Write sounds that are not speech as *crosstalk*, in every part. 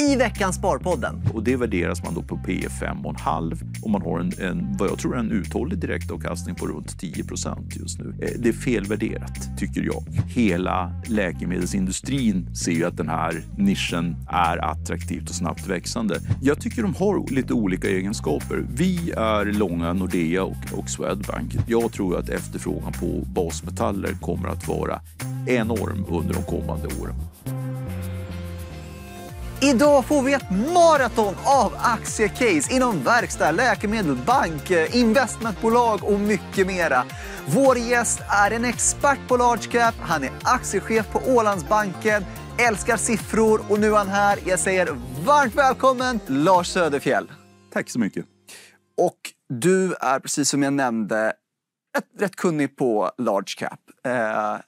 i veckans Sparpodden. Och det värderas man då på P 5,5 och man har en, en, vad jag tror är en uthållig direktavkastning på runt 10 just nu. Eh, det är felvärderat, tycker jag. Hela läkemedelsindustrin ser ju att den här nischen är attraktivt och snabbt växande. Jag tycker de har lite olika egenskaper. Vi är långa Nordea och, och Swedbank. Jag tror att efterfrågan på basmetaller kommer att vara enorm under de kommande åren. Idag får vi ett maraton av aktiecase inom verkstad, läkemedel, bank, eh, investmentbolag och mycket mera. Vår gäst är en expert på large cap. Han är aktiechef på Ålandsbanken, älskar siffror och nu är han här. Jag säger varmt välkommen Lars Söderfjell. Tack så mycket. Och du är, precis som jag nämnde, rätt, kunnig på large cap eh,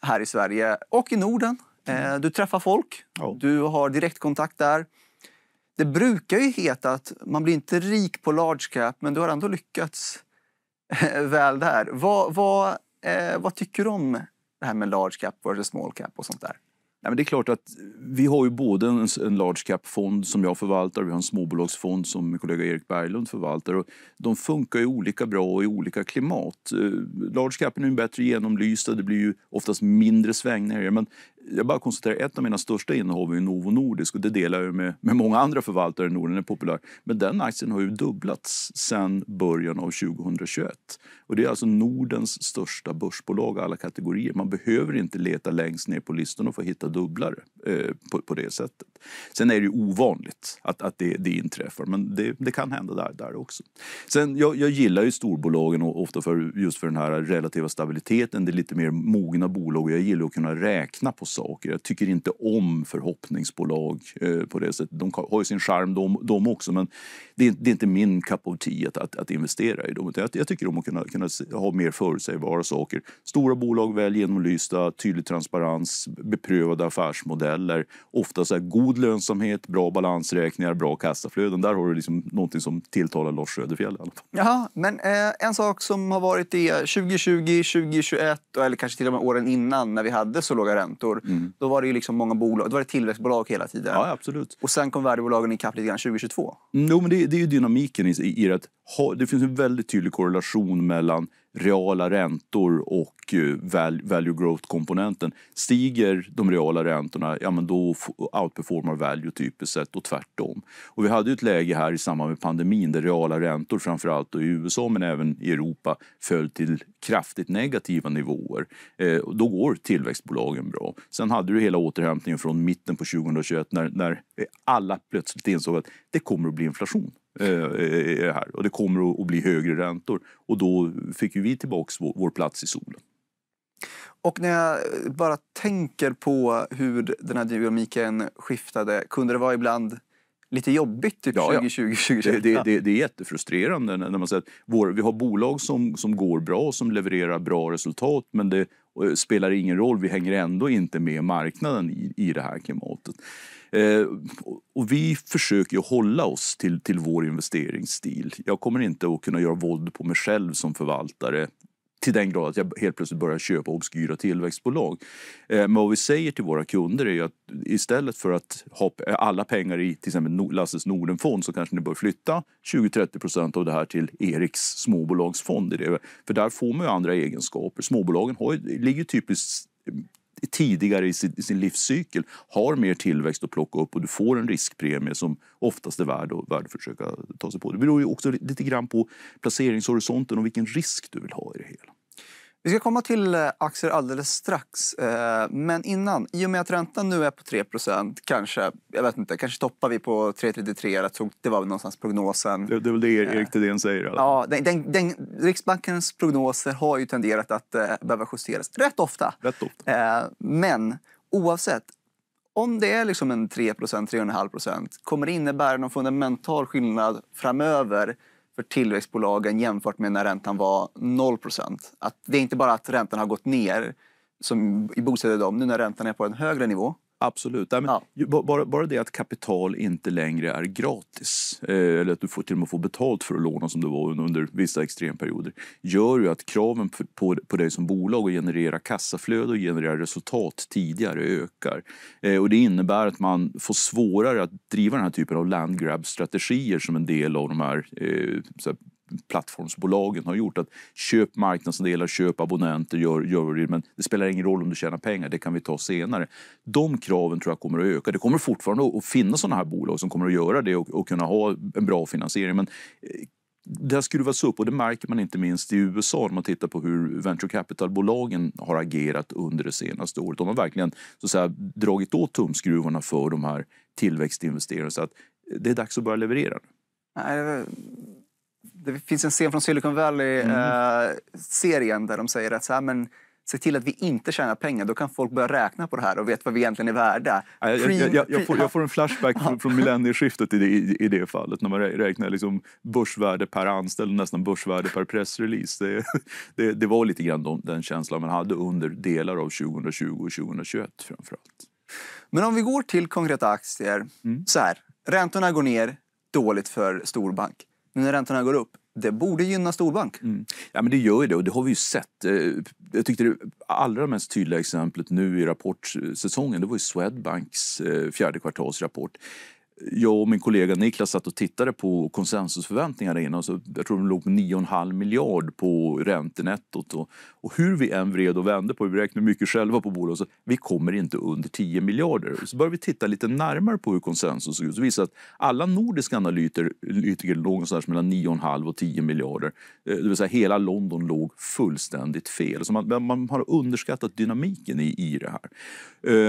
här i Sverige och i Norden Mm. Du träffar folk, oh. du har direktkontakt där. Det brukar ju heta att man blir inte rik på large cap, men du har ändå lyckats eh, väl där. Vad, vad, eh, vad tycker du om det här med large cap versus small cap och sånt där? Ja, men det är klart att vi har ju både en, en large cap-fond som jag förvaltar och vi har en småbolagsfond som min kollega Erik Berglund förvaltar. Och de funkar ju olika bra i olika klimat. Eh, large cap är ju bättre genomlysta, det blir ju oftast mindre svängningar. Men jag bara konstaterar ett av mina största innehav är Novo Nordisk och det delar jag med, med många andra förvaltare i Norden, är populär. Men den aktien har ju dubblats sedan början av 2021. Och det är alltså Nordens största börsbolag alla kategorier. Man behöver inte leta längst ner på listorna för att hitta dubblare eh, på, på det sättet. Sen är det ju ovanligt att, att det, det inträffar, men det, det kan hända där, där också. Sen, jag, jag gillar ju storbolagen och ofta för, just för den här relativa stabiliteten. Det är lite mer mogna bolag och jag gillar att kunna räkna på saker. Jag tycker inte om förhoppningsbolag eh, på det sättet. De har ju sin charm de, de också, men det är, det är inte min cup of tea att, att, att investera i dem. Jag, jag tycker om att kunna, kunna ha mer förutsägbara saker. Stora bolag, väl genomlysta, tydlig transparens, beprövade affärsmodeller, ofta så god god lönsamhet, bra balansräkningar, bra kassaflöden. Där har du liksom någonting som tilltalar Lars Söderfjell i alla fall. Jaha, men eh, en sak som har varit är 2020, 2021 eller kanske till och med åren innan när vi hade så låga räntor. Mm. Då var det liksom många bolag, då var det tillväxtbolag hela tiden. Ja, absolut. Och sen kom värdebolagen ikapp lite grann 2022. Mm, men det, det är ju dynamiken i, i, i det. Det finns en väldigt tydlig korrelation mellan reala räntor och eh, value growth-komponenten. Stiger de reala räntorna, ja men då outperformar value typiskt sett och tvärtom. Och vi hade ett läge här i samband med pandemin där reala räntor framförallt i USA men även i Europa föll till kraftigt negativa nivåer. Eh, då går tillväxtbolagen bra. Sen hade du hela återhämtningen från mitten på 2021 när, när alla plötsligt insåg att det kommer att bli inflation eh, eh här och det kommer att bli högre räntor. Och då fick ju vi tillbaka vår, vår plats i solen. Och när jag bara tänker på hur den här dynamiken skiftade, kunde det vara ibland lite jobbigt typ ja, 2020, ja. 2020? Det, det, det, är jättefrustrerande när, man säger att vår, vi har bolag som, som går bra och som levererar bra resultat men det och spelar ingen roll, vi hänger ändå inte med marknaden i, i det här klimatet. Eh, och vi försöker hålla oss till, till vår investeringsstil. Jag kommer inte att kunna göra våld på mig själv som förvaltare till den grad att jag helt plötsligt börjar köpa obskyra tillväxtbolag. Eh, men vad vi säger till våra kunder är att istället för att ha alla pengar i till exempel Lasses Nordenfond så kanske ni bör flytta 20-30 av det här till Eriks småbolagsfond. För där får man ju andra egenskaper. Småbolagen har, ligger typiskt tidigare i sin, i sin livscykel har mer tillväxt att plocka upp och du får en riskpremie som oftast är värd, och, värd att försöka ta sig på. Det beror ju också lite grann på placeringshorisonten och vilken risk du vill ha i det hela. Vi ska komma till eh, aktier alldeles strax. Eh, men innan, i och med att räntan nu är på 3 kanske, jag vet inte, kanske toppar vi på 3,33. Det var väl någonstans prognosen. Det, det är väl det eh, Erik Thedéen säger. Eller? Alltså. Ja, den, den, den, Riksbankens prognoser har ju tenderat att behöva justeras rätt ofta. Rätt ofta. Men oavsett, om det är liksom en 3 3,5 kommer det innebära någon fundamental skillnad framöver för tillväxtbolagen jämfört med när räntan var 0 att Det är inte bara att räntan har gått ner som i bostäder Nu när räntan är på en högre nivå Absolut. Nej, men ja. bara, bara det att kapital inte längre är gratis eh, eller att du får, till och med får betalt för att låna som det var under vissa extremperioder gör ju att kraven på, på, på dig som bolag att generera kassaflöde och generera resultat tidigare ökar. Eh, och det innebär att man får svårare att driva den här typen av landgrab-strategier som en del av de här, eh, här plattformsbolagen har gjort. att Köp marknadsandelar, köp abonnenter, gör, gör det, men det spelar ingen roll om du tjänar pengar, det kan vi ta senare. De kraven tror jag kommer att öka. Det kommer fortfarande att finnas sådana här bolag som kommer att göra det och, och kunna ha en bra finansiering. Men eh, det har skruvats upp och det märker man inte minst i USA när man tittar på hur venture capital-bolagen har agerat under det senaste året. De har verkligen så att säga, dragit åt tumskruvarna för de här tillväxtinvesterarna. Så att eh, det är dags att börja leverera det finns en scen från Silicon Valley-serien mm. Eh, där de säger att så här, men, se till att vi inte tjänar pengar. Då kan folk börja räkna på det här och vet vad vi egentligen är värda. Jag, jag, jag, jag får, får, en flashback från, från millennieskiftet i det, i, i det fallet när man räknar liksom börsvärde per anställd, nästan börsvärde per pressrelease. Det, *laughs* det, det var lite grann de, den känslan man hade under delar av 2020 och 2021 framförallt. Men om vi går till konkreta aktier. Mm. Så här, räntorna går ner, dåligt för storbank nu när räntorna går upp. Det borde gynna storbank. Mm. Ja, men det gör ju det och det har vi ju sett. Eh, jag tyckte det allra mest tydliga exemplet nu i rapportsäsongen det var ju Swedbanks eh, fjärde kvartalsrapport jag och min kollega Niklas satt och tittade på konsensusförväntningarna innan. Så jag tror de låg på 9,5 miljard på räntenettot. Och, och, hur vi än vred och vände på vi räknade mycket själva på bolaget, så vi kommer inte under 10 miljarder. Så började vi titta lite närmare på hur konsensus såg ut. Så visade att alla nordiska analytiker, analytiker låg någonstans mellan 9,5 och 10 miljarder. Eh, det vill säga hela London låg fullständigt fel. Så man, man har underskattat dynamiken i, i det här.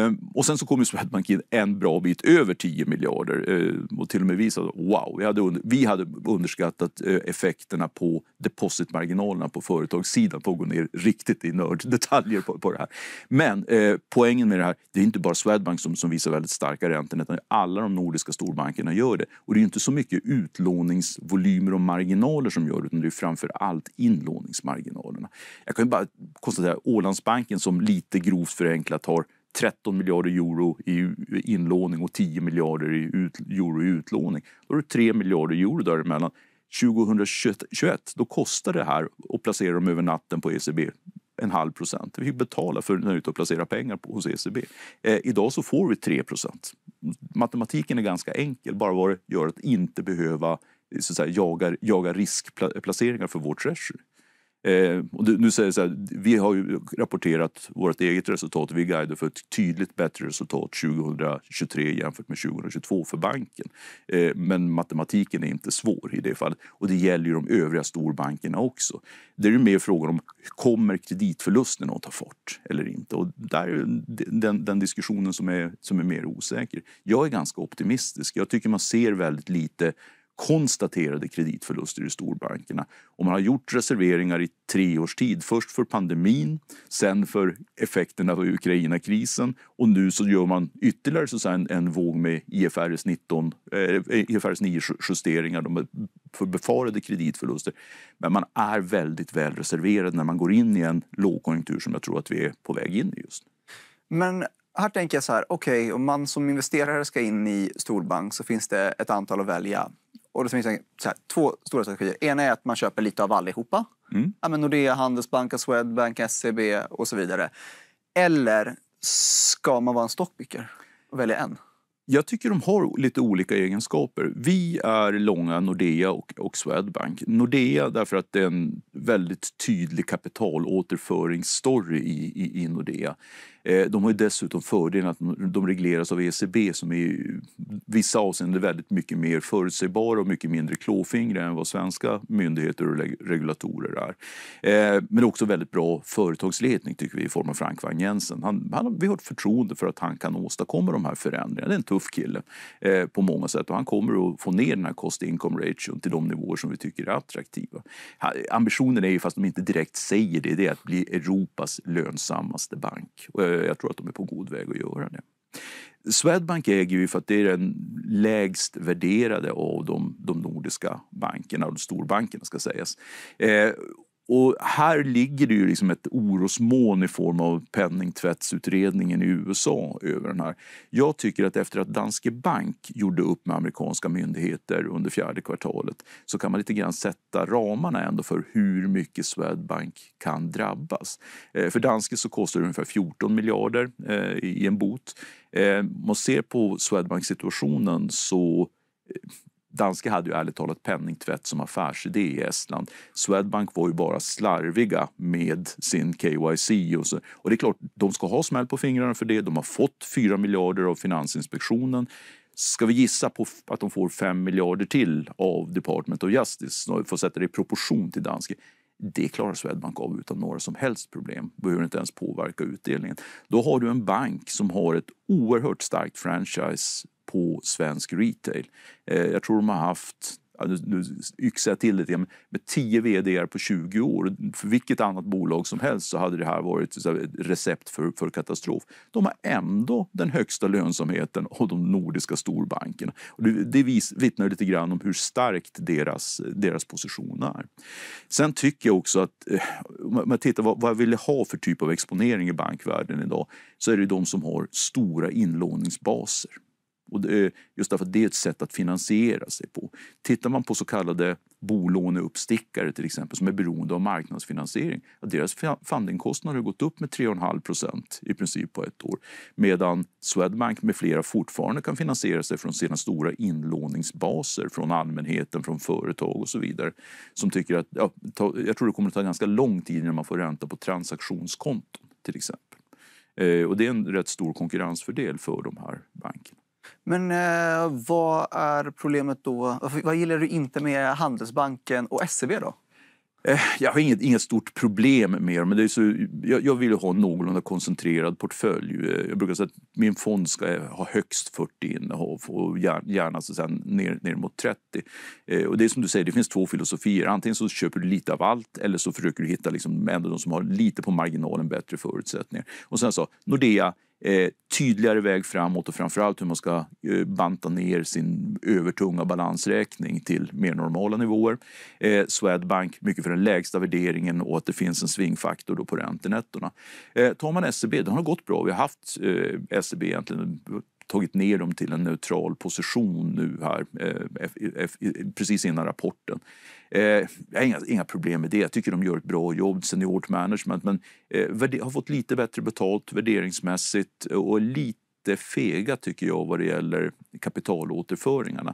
Eh, och sen så kom ju Swedbank in en bra bit över 10 miljarder över. Eh, och till och med vi sa wow, vi hade, under, vi hade underskattat eh, effekterna på depositmarginalerna på företagssidan på att gå ner riktigt i nörddetaljer på, på det här. Men eh, poängen med det här, det är inte bara Swedbank som, som visar väldigt starka räntor utan alla de nordiska storbankerna gör det. Och det är inte så mycket utlåningsvolymer och marginaler som gör det utan det är framför allt inlåningsmarginalerna. Jag kan bara konstatera att Ålandsbanken som lite grovt förenklat har 13 miljarder euro i inlåning och 10 miljarder i ut, euro i utlåning. Då är det 3 miljarder euro däremellan. 2021 då kostar det här att placera dem över natten på ECB en halv procent. Vi fick för att placera pengar på, hos ECB. Eh, idag så får vi 3 procent. Matematiken är ganska enkel, bara vad det gör att inte behöva så att säga, jaga, jaga riskplaceringar för vår treasury. Eh, och du, nu säger så här, vi har rapporterat vårt eget resultat och vi guidar för ett tydligt bättre resultat 2023 jämfört med 2022 för banken. Eh, men matematiken är inte svår i det fallet och det gäller ju de övriga storbankerna också. Det är ju mer frågan om kommer kreditförlusten att ta fart eller inte? Och där är den, den diskussionen som är, som är mer osäker. Jag är ganska optimistisk. Jag tycker man ser väldigt lite konstaterade kreditförluster i storbankerna. Och man har gjort reserveringar i tre års tid. Först för pandemin, sen för effekterna av Ukraina-krisen och nu så gör man ytterligare så en, en våg med IFRS, 19, eh, IFRS 9-justeringar för befarade kreditförluster. Men man är väldigt väl reserverad när man går in i en lågkonjunktur som jag tror att vi är på väg in i just nu. Men här tänker jag så här, okej, okay, om man som investerare ska in i storbank så finns det ett antal att välja och det finns så här, två stora strategier. Ena är att man köper lite av allihopa. Mm. Ja, men Nordea, Handelsbanken, Swedbank, SEB och så vidare. Eller ska man vara en stockpicker och välja en? Jag tycker de har lite olika egenskaper. Vi är långa Nordea och, och Swedbank. Nordea därför att det är en väldigt tydlig kapitalåterföringsstory i, i, i Nordea. Eh, de har dessutom fördelen att de regleras av ECB som i vissa avseenden väldigt mycket mer förutsägbara och mycket mindre klåfingriga än vad svenska myndigheter och regulatorer är. Eh, men också väldigt bra företagsledning tycker vi i form av Frank Wang Jensen. Han, han, vi har ett förtroende för att han kan åstadkomma de här förändringarna. Det är en tuff kille eh, på många sätt och han kommer att få ner den här cost income ratio till de nivåer som vi tycker är attraktiva. Ambitionen är ju, fast de inte direkt säger det, det är att bli Europas lönsammaste bank jag tror att de är på god väg att göra det. Swedbank äger ju för att det är den lägst värderade av de, de nordiska bankerna, och storbankerna ska sägas. Eh, och här ligger det ju liksom ett orosmoln i form av penningtvättsutredningen i USA över den här. Jag tycker att efter att Danske Bank gjorde upp med amerikanska myndigheter under fjärde kvartalet så kan man lite grann sätta ramarna ändå för hur mycket Swedbank kan drabbas. Eh, för Danske så kostar det ungefär 14 miljarder eh, i en bot. Eh, om Man ser på Swedbank-situationen så Danske hade ju ärligt talat penningtvätt som affärsidé i Estland. Swedbank var ju bara slarviga med sin KYC. Och, så. och det är klart, de ska ha smäll på fingrarna för det. De har fått 4 miljarder av Finansinspektionen. Ska vi gissa på att de får 5 miljarder till av Department of Justice? För att sätta det i proportion till Danske. Det klarar Swedbank av utan några som helst problem. Behöver inte ens påverka utdelningen. Då har du en bank som har ett oerhört starkt franchise på svensk retail. Eh, jag tror de har haft nu yxar jag till lite, med 10 vd på 20 år. För vilket annat bolag som helst så hade det här varit recept för, för katastrof. De har ändå den högsta lönsamheten av de nordiska storbankerna. Och det det vis, vittnar lite grann om hur starkt deras, deras position är. Sen tycker jag också att, eh, om man tittar vad, vad jag ville ha för typ av exponering i bankvärlden idag, så är det de som har stora inlåningsbaser. Och det, just därför att det är ett sätt att finansiera sig på. Tittar man på så kallade bolåneuppstickare till exempel som är beroende av marknadsfinansiering, att deras fundingkostnader har gått upp med 3,5 procent i princip på ett år. Medan Swedbank med flera fortfarande kan finansiera sig från sina stora inlåningsbaser från allmänheten, från företag och så vidare. Som tycker att, ja, ta, jag tror det kommer att ta ganska lång tid innan man får ränta på transaktionskonton till exempel. Eh, och det är en rätt stor konkurrensfördel för de här bankerna. Men eh, vad är problemet då? Vad gillar du inte med Handelsbanken och SEB då? Eh, jag har inget, inget stort problem med dem, men det är så, jag, jag vill ha en någorlunda koncentrerad portfölj. Eh, jag brukar säga att min fond ska ha högst 40 innehav och gärna så sen ner, ner mot 30. Eh, och det är som du säger, det finns två filosofier. Antingen så köper du lite av allt eller så försöker du hitta liksom ändå de som har lite på marginalen bättre förutsättningar. Och sen så, Nordea Eh, tydligare väg framåt och framförallt hur man ska eh, banta ner sin övertunga balansräkning till mer normala nivåer. Eh, Swedbank mycket för den lägsta värderingen och att det finns en svingfaktor då på räntenettona. tar man SEB, det har gått bra. Vi har haft SEB egentligen tagit ner dem till en neutral position nu här, precis innan rapporten. Eh, jag har inga, inga, problem med det. Jag tycker de gör ett bra jobb, seniort management, men eh, har fått lite bättre betalt värderingsmässigt och lite fega tycker jag vad det gäller kapitalåterföringarna.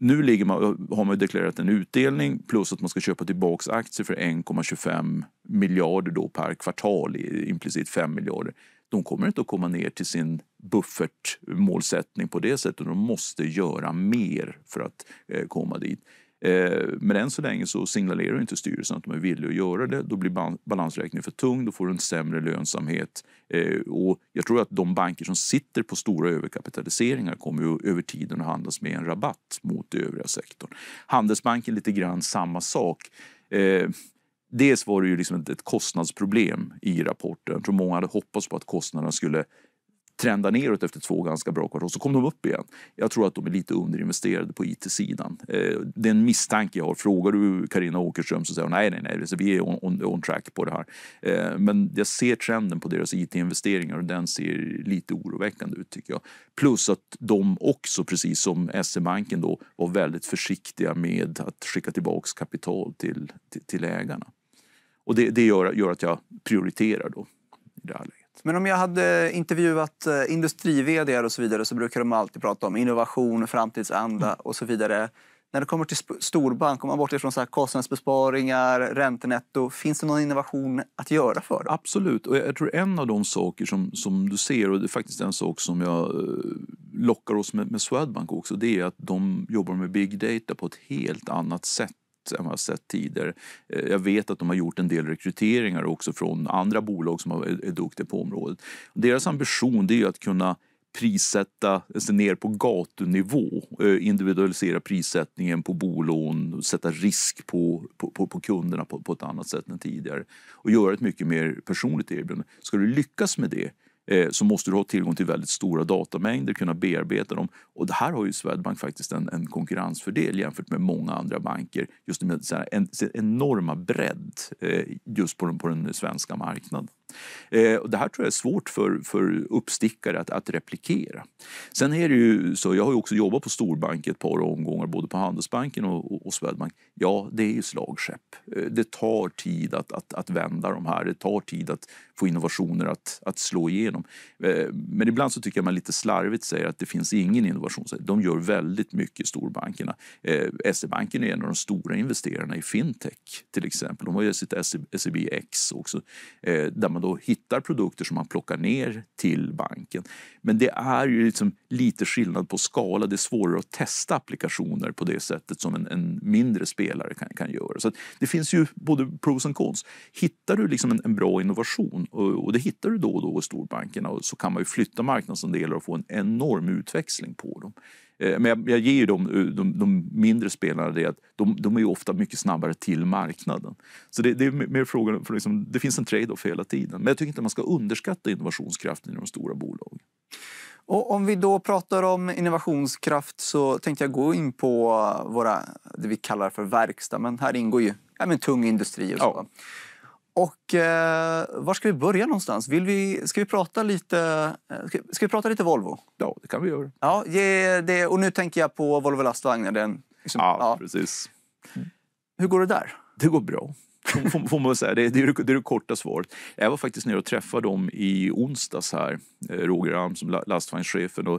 Nu ligger man, har man deklarerat en utdelning plus att man ska köpa tillbaka aktier för 1,25 miljarder då per kvartal, implicit 5 miljarder. De kommer inte att komma ner till sin buffertmålsättning på det sättet. De måste göra mer för att eh, komma dit. Eh, men än så länge så signalerar inte styrelsen att de är villiga att göra det. Då blir balansräkningen för tung, då får du en sämre lönsamhet. Eh, och jag tror att de banker som sitter på stora överkapitaliseringar kommer över tiden att handlas med en rabatt mot övriga sektorn. Handelsbanken lite grann samma sak. Eh, dels var det ju liksom ett kostnadsproblem i rapporten. Jag tror många hade hoppats på att kostnaderna skulle trenda neråt efter två ganska bra kvartal, så kom de upp igen. Jag tror att de är lite underinvesterade på IT-sidan. Eh, det är en misstanke jag har. Frågar du Karina Åkerström så säger hon nej, nej, nej, alltså, vi är on, on, track på det här. Eh, men jag ser trenden på deras IT-investeringar och den ser lite oroväckande ut tycker jag. Plus att de också, precis som SE-banken då, var väldigt försiktiga med att skicka tillbaks kapital till, till, till ägarna. Och det, det gör, gör, att jag prioriterar då i det här läget. Men om jag hade intervjuat eh, industri och så vidare så brukar de alltid prata om innovation, framtidsanda mm. och så vidare. När det kommer till storbank, om man bortser från så här kostnadsbesparingar, räntenetto, finns det någon innovation att göra för dem? Absolut, och jag tror en av de saker som, som du ser, och det är faktiskt en sak som jag eh, lockar oss med, med Swedbank också, det är att de jobbar med big data på ett helt annat sätt än vad jag sett tidigare. Eh, jag vet att de har gjort en del rekryteringar också från andra bolag som är duktiga på området. Deras ambition är att kunna prissätta sig ner på gatunivå, eh, individualisera prissättningen på bolån, och sätta risk på, på, på, på kunderna på, på, ett annat sätt än tidigare och göra ett mycket mer personligt erbjudande. Ska du lyckas med det Eh, så måste du ha tillgång till väldigt stora datamängder, kunna bearbeta dem. Och det här har ju Swedbank faktiskt en, en konkurrensfördel jämfört med många andra banker. Just med en, en enorma bredd eh, just på den, på den svenska marknaden. Eh, och det här tror jag är svårt för, för uppstickare att, att replikera. Sen är det ju så, jag har också jobbat på storbank ett par omgångar, både på Handelsbanken och, och, och Swedbank. Ja, det är ju slagskepp. Eh, det tar tid att, att, att vända de här, det tar tid att få innovationer att, att slå igenom. Eh, men ibland så tycker jag man lite slarvigt säger att det finns ingen innovation. De gör väldigt mycket, storbankerna. Eh, SE-banken är en av de stora investerarna i fintech till exempel. De har ju sitt SEBX e också, eh, där man då hittar produkter som man plockar ner till banken. Men det är ju liksom lite skillnad på skala. Det är svårare att testa applikationer på det sättet som en, en mindre spelare kan, kan göra. Så Det finns ju både pros och cons. Hittar du liksom en, en bra innovation, och, och, det hittar du då och då i storbankerna, och så kan man ju flytta marknadsandelar och få en enorm utväxling på dem. Eh, men jag, jag, ger ju de, eh, de, de mindre spelarna det att de, de, är ofta mycket snabbare till marknaden. Så det, det är mer frågan, för liksom, det finns en trade-off hela tiden. Men jag tycker inte man ska underskatta innovationskraften i de stora bolagen. Och om vi då pratar om innovationskraft så tänkte jag gå in på våra, det vi kallar för verkstad, men här ingår ju ja, men tung industri och så. Ja. Och eh, var ska vi börja någonstans? Vill vi, ska, vi prata lite, eh, ska, ska vi prata lite Volvo? Ja, det kan vi göra. Ja, det, och nu tänker jag på Volvo Lastvagnar. Den, liksom, ja, ja, precis. Hur går det där? Det går bra. *laughs* får, man säga. Det, det, är det, det är det korta svaret. Jag var faktiskt nere och träffade dem i onsdags här, eh, Roger Alm som lastvagnschefen. Eh,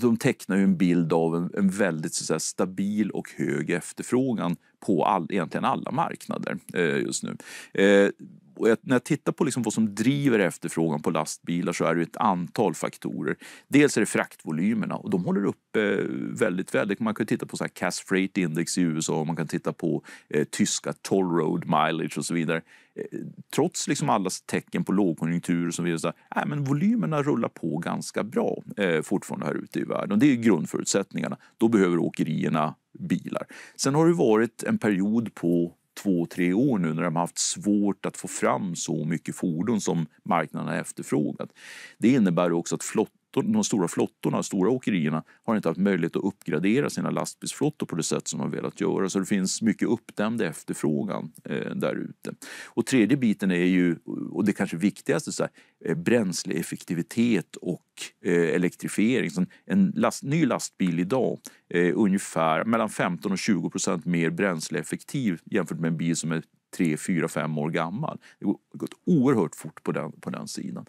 de tecknar en bild av en, en väldigt säga, stabil och hög efterfrågan på all, egentligen alla marknader eh, just nu. Eh, och jag, när jag tittar på liksom vad som driver efterfrågan på lastbilar så är det ett antal faktorer. Dels är det fraktvolymerna och de håller uppe eh, väldigt väl. Man kan titta på så här Cass Freight Index i USA, man kan titta på eh, tyska Toll Road Mileage och så vidare. Eh, trots liksom alla tecken på lågkonjunktur och så vidare, så här, äh, men volymerna rullar på ganska bra eh, fortfarande här ute i världen. det är grundförutsättningarna. Då behöver åkerierna bilar. Sen har det varit en period på två, tre år nu när de har haft svårt att få fram så mycket fordon som marknaden har efterfrågat. Det innebär också att flott flottor, de stora flottorna, stora åkerierna har inte haft möjlighet att uppgradera sina lastbilsflottor på det sätt som de velat göra. Så det finns mycket uppdämd efterfrågan eh, där ute. Och tredje biten är ju, och det kanske viktigaste, så här, eh, bränsleeffektivitet och eh, elektrifiering. Så en last, ny lastbil idag är eh, ungefär mellan 15 och 20 procent mer bränsleeffektiv jämfört med en bil som är 3 fyra, fem år gammal. Det har gått oerhört fort på den, på den sidan.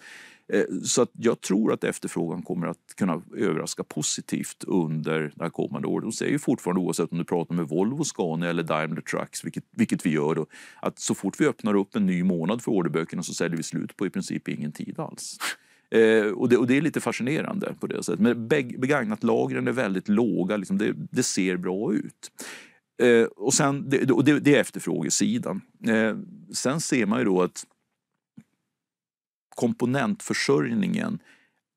Eh, så att jag tror att efterfrågan kommer att kunna överraska positivt under det kommande året. De säger ju fortfarande, oavsett om du pratar med Volvo, Scania eller Daimler Trucks, vilket, vilket vi gör, då, att så fort vi öppnar upp en ny månad för orderböckerna så säljer vi slut på i princip ingen tid alls. *laughs* Eh, och, det, och, det, är lite fascinerande på det sättet. Men begagnatlagren är väldigt låga, liksom det, det ser bra ut. Eh, och sen, det, det, det är efterfrågesidan. Eh, sen ser man ju då att komponentförsörjningen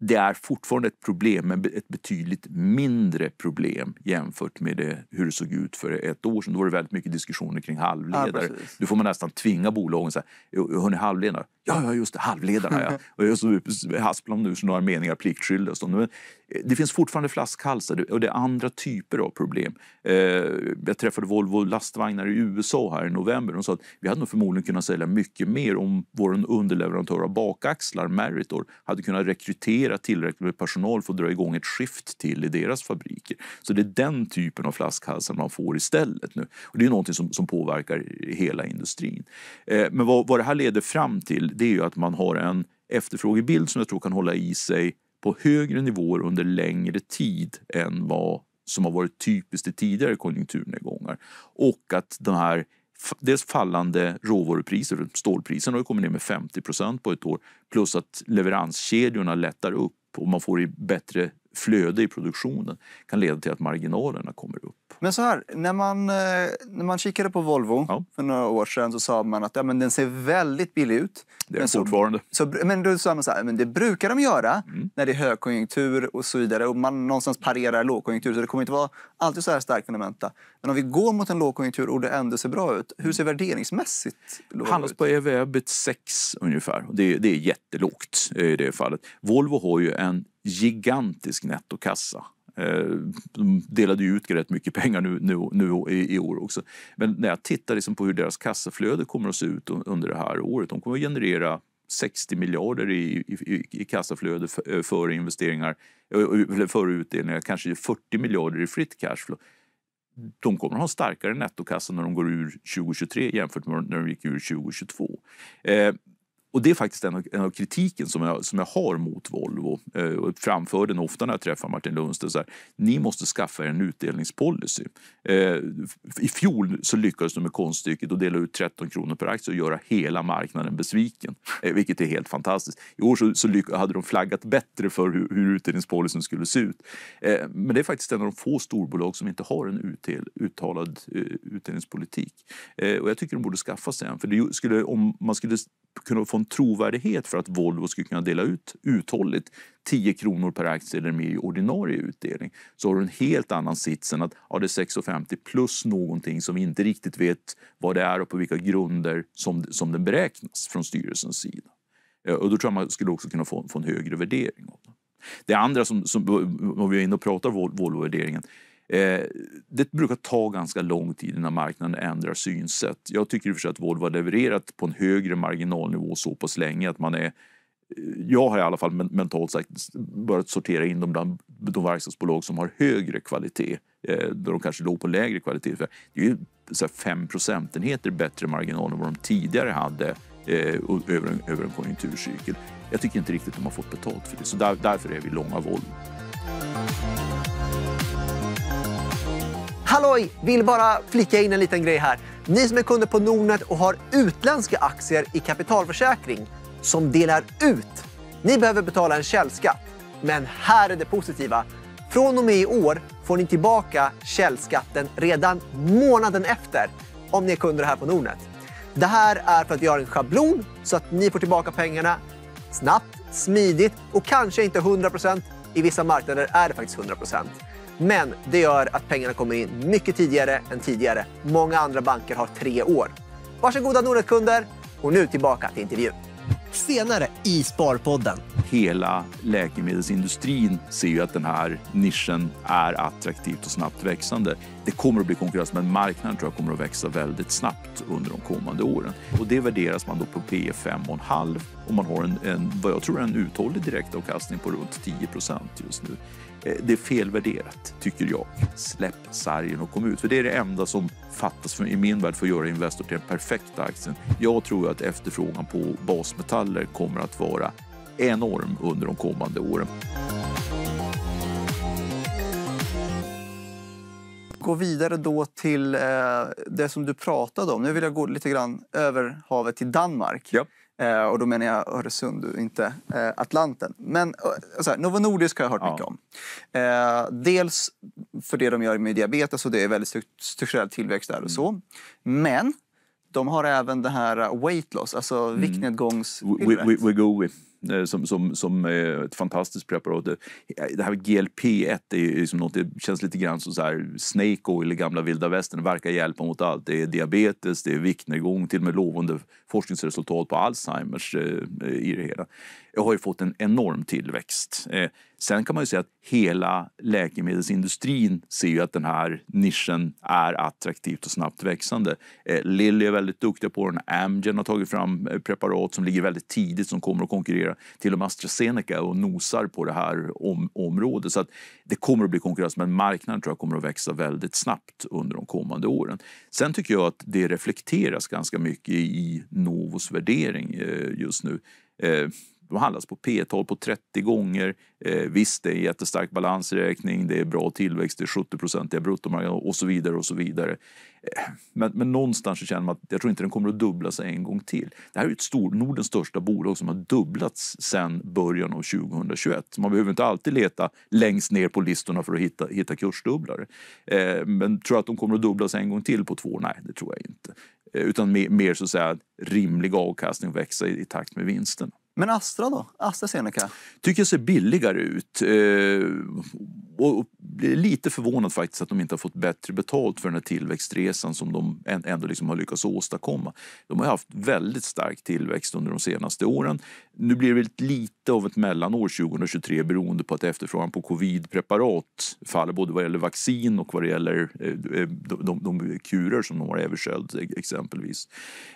det är fortfarande ett problem, men ett betydligt mindre problem jämfört med det, hur det såg ut för ett år sedan. Då var det väldigt mycket diskussioner kring halvledare. Ja, nu får man nästan tvinga bolagen. Så här, Hörni, halvledare? Ja, ja, just det, halvledarna. Ja. *laughs* och jag så hasplar nu så några meningar pliktskyldiga. Eh, det finns fortfarande flaskhalsar och det är andra typer av problem. Eh, jag träffade Volvo lastvagnar i USA här i november. De sa att vi hade nog förmodligen kunnat sälja mycket mer om vår underleverantör av bakaxlar, Meritor, hade kunnat rekrytera rekrytera tillräckligt med personal för att dra igång ett skift till i deras fabriker. Så det är den typen av flaskhalsar man får istället nu. Och det är någonting som, som påverkar hela industrin. Eh, men vad, vad det här leder fram till det är ju att man har en efterfrågebild som jag tror kan hålla i sig på högre nivåer under längre tid än vad som har varit typiskt i tidigare konjunkturnedgångar. Och att de här dels fallande råvarupriser, stålpriserna har ju kommit ner med 50 procent på ett år, plus att leveranskedjorna lättar upp och man får bättre flöde i produktionen kan leda till att marginalerna kommer upp. Men så här, när man, eh, när man kikade på Volvo ja. för några år sedan så sa man att ja, men den ser väldigt billig ut. Det är men fortfarande. Så, så, men då sa man så här, men det brukar de göra mm. när det är högkonjunktur och så vidare och man någonstans parerar lågkonjunktur så det kommer inte vara alltid så här starkt fundamenta. Men om vi går mot en lågkonjunktur och det ändå ser bra ut, hur ser värderingsmässigt ut? Handlas på EV 6 ungefär. Det är, det är jättelågt eh, i det fallet. Volvo har ju en gigantisk nettokassa. Eh, de delade ju ut rätt mycket pengar nu, nu, nu i, i år också. Men när jag tittar liksom på hur deras kassaflöde kommer att se ut under det här året, de kommer att generera 60 miljarder i, i, i kassaflöde eh, före för investeringar, eh, före utdelningar, kanske 40 miljarder i fritt cashflow. De kommer att ha starkare nettokassa när de går ur 2023 jämfört med när de gick ur 2022. Eh, och Det är faktiskt en av, en av, kritiken som jag, som jag har mot Volvo. Eh, och framför den ofta när jag träffar Martin Lundstedt. Så här, Ni måste skaffa er en utdelningspolicy. Eh, I fjol så lyckades de med konststycket att dela ut 13 kronor per aktie och göra hela marknaden besviken. Eh, vilket är helt fantastiskt. I år så, så lyck, hade de flaggat bättre för hur, hur utdelningspolicyn skulle se ut. Eh, men det är faktiskt en av de få storbolag som inte har en utdel, uttalad eh, utdelningspolitik. Eh, och Jag tycker de borde skaffa sig en. För det skulle, om man skulle kunna få en trovärdighet för att Volvo skulle kunna dela ut uthålligt 10 kronor per aktie eller mer i ordinarie utdelning så har du en helt annan sits än att ja, det är 6,50 plus någonting som vi inte riktigt vet vad det är och på vilka grunder som, som den beräknas från styrelsens sida. Eh, och då tror jag man skulle också kunna få, få en högre värdering. Av det. det andra, som, som, om vi är inne och pratar Volvo-värderingen, Eh, det brukar ta ganska lång tid innan marknaden ändrar synsätt. Jag tycker i och för sig att Volvo har levererat på en högre marginalnivå så pass länge att man är eh, jag har i alla fall mentalt sagt börjat sortera in dem bland de verkstadsbolag som har högre kvalitet, eh, där de kanske låg på lägre kvalitet. Det är ju så fem procentenheter bättre marginal än vad de tidigare hade eh, över, en, över en konjunkturcykel. Jag tycker inte riktigt de har fått betalt för det, så där, därför är vi långa Volvo. Halloj! Vill bara flika in en liten grej här. Ni som är kunder på Nordnet och har utländska aktier i kapitalförsäkring som delar ut, ni behöver betala en källskatt. Men här är det positiva. Från och med i år får ni tillbaka källskatten redan månaden efter om ni är kunder här på Nordnet. Det här är för att vi har en schablon så att ni får tillbaka pengarna snabbt, smidigt och kanske inte 100 I vissa marknader är det faktiskt 100 men det gör att pengarna kommer in mycket tidigare än tidigare. Många andra banker har tre år. Varsågoda Nordnet-kunder och nu tillbaka till intervjun. Senare i Sparpodden. Hela läkemedelsindustrin ser ju att den här nischen är attraktivt och snabbt växande. Det kommer att bli konkurrens, men marknaden tror jag kommer att växa väldigt snabbt under de kommande åren. Och det värderas man då på P 5,5 och man har en, en, vad jag tror är en uthållig direktavkastning på runt 10 procent just nu. Eh, det är felvärderat, tycker jag. Släpp sargen och kom ut. För det är det enda som fattas för, i min värld för att göra Investor till den perfekta aktien. Jag tror att efterfrågan på basmetaller kommer att vara enorm under de kommande åren. gå vidare då till eh, det som du pratade om. Nu vill jag gå lite grann över havet till Danmark. Ja. Eh, och då menar jag Öresund inte eh, Atlanten. Men eh, så Novo Nordisk har jag hört ja. mycket om. Eh, dels för det de gör med diabetes och det är väldigt strukturell tillväxt där och mm. så. Men de har även det här eh, weight loss, alltså mm. viktnedgångspillret. We, we, we Eh, som, som, som är eh, ett fantastiskt preparat. Det här GLP-1 är liksom något, det känns lite grann som så här snake oil i gamla vilda västern. verkar hjälpa mot allt. Det är diabetes, det är viktnedgång, till och med lovande forskningsresultat på Alzheimers eh, i det hela. Det har ju fått en enorm tillväxt. Sen kan man ju säga att hela läkemedelsindustrin ser ju att den här nischen är attraktivt och snabbt växande. Lilly är väldigt duktiga på den. Amgen har tagit fram preparat som ligger väldigt tidigt som kommer att konkurrera levererar. Till och med AstraZeneca och nosar på det här om, området. Så att det kommer att bli konkurrens, men marknaden tror jag kommer att växa väldigt snabbt under de kommande åren. Sen tycker jag att det reflekteras ganska mycket i Novos värdering eh, just nu eh, de handlas på P-tal på 30 gånger. Eh, visst, det är en jättestark balansräkning, det är bra tillväxt, det är 70-procentiga bruttomarginaler och så vidare. och så vidare. Eh, men, men någonstans så känner man att jag tror inte den kommer att dubbla sig en gång till. Det här är ett stor, Nordens största bolag som har dubblats sedan början av 2021. Man behöver inte alltid leta längst ner på listorna för att hitta, hitta kursdubblare. Eh, men tror jag att de kommer att dubblas en gång till på två år? Nej, det tror jag inte. Eh, utan mer, mer så att säga, rimlig avkastning och växa i, i takt med vinsten. Men Astra då? AstraZeneca? Tycker ser billigare ut. Eh, och blir lite förvånad faktiskt att de inte har fått bättre betalt för den här tillväxtresan som de ändå liksom har lyckats åstadkomma. De har haft väldigt stark tillväxt under de senaste åren. Nu blir det lite av ett mellanår 2023 beroende på att efterfrågan på covidpreparat faller både vad gäller vaccin och vad gäller eh, eh, de, de, de kurer som de har översköljt exempelvis.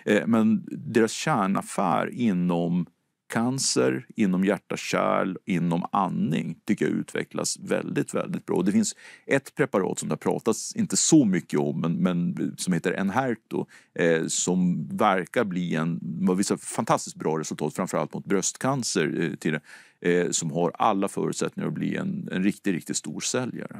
Eh, men deras kärnaffär inom cancer, inom hjärta-kärl, inom andning tycker jag utvecklas väldigt, väldigt bra. det finns ett preparat som det har pratats inte så mycket om, men, men som heter Enherto eh, som verkar bli en, visar fantastiskt bra resultat, framförallt mot bröstcancer. Eh, till eh, som har alla förutsättningar att bli en, en riktigt, riktigt stor säljare.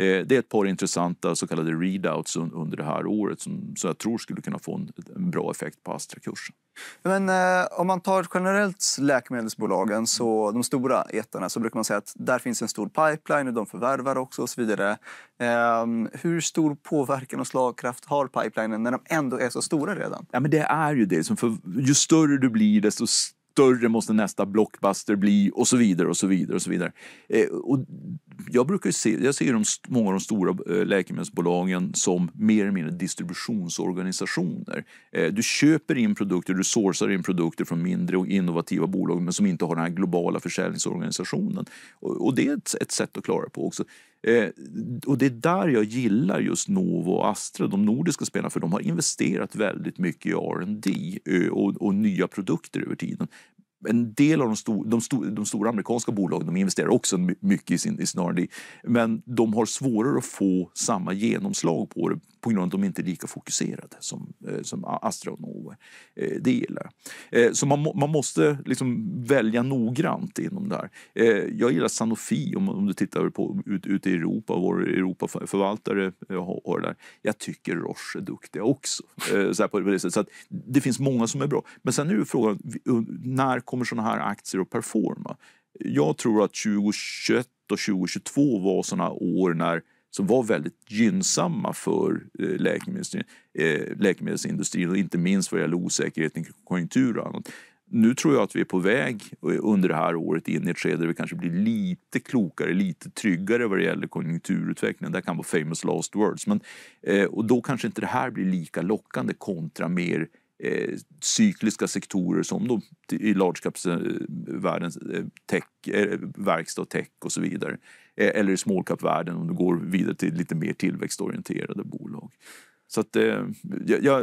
Eh, det är ett par intressanta så kallade readouts un, under det här året som, som jag tror skulle kunna få en, en bra effekt på Astra-kursen. Men eh, om man tar generellt läkemedelsbolagen, så, de stora jättarna, så brukar man säga att där finns en stor pipeline och de förvärvar också och så vidare. Ehm, hur stor påverkan och slagkraft har pipelinen när de ändå är så stora redan? Ja, men det är ju det. För, ju större du blir, desto st större måste nästa blockbuster bli och så vidare och så vidare. Och så vidare. Eh, jag brukar se, jag ser de, många av de stora eh, läkemedelsbolagen som mer eller mindre distributionsorganisationer. Eh, du köper in produkter, du sourcar in produkter från mindre och innovativa bolag men som inte har den här globala försäljningsorganisationen. Och, och det är ett, ett sätt att klara på också. Eh, och det är där jag gillar just Novo och Astra, de nordiska spelarna, för de har investerat väldigt mycket i R&D eh, och, och, nya produkter över tiden en del av de, stor, de, stor, de stora amerikanska bolagen de investerar också mycket i sin, i sin R&D, men de har svårare att få samma genomslag på det på grund av att de inte är lika fokuserade som, eh, som Astra och Novo. Eh, det gillar jag. Eh, så man, man måste liksom välja noggrant inom det här. jag gillar Sanofi om, om du tittar på ut, ute i Europa, vår Europaförvaltare har det där. Jag tycker Roche är duktiga också. så på det, så att det finns många som är bra. Men sen är ju frågan, när kommer sådana här aktier att performa? Jag tror att 2021 och 2022 var sådana år när, som var väldigt gynnsamma för eh, läkemedelsindustrin, eh, läkemedelsindustrin och inte minst vad gäller osäkerheten kring konjunktur och annat. Nu tror jag att vi är på väg eh, under det här året in i ett skede där vi kanske blir lite klokare, lite tryggare vad det gäller konjunkturutvecklingen. Det kan vara famous last words. Men, och då kanske inte det här blir lika lockande kontra mer eh, cykliska sektorer som då, i large cap-världen, eh, tech, eh, verkstad och tech och så vidare. Eh, eller i small cap-världen om du går vidare till lite mer tillväxtorienterade bolag. Så att, eh, ja,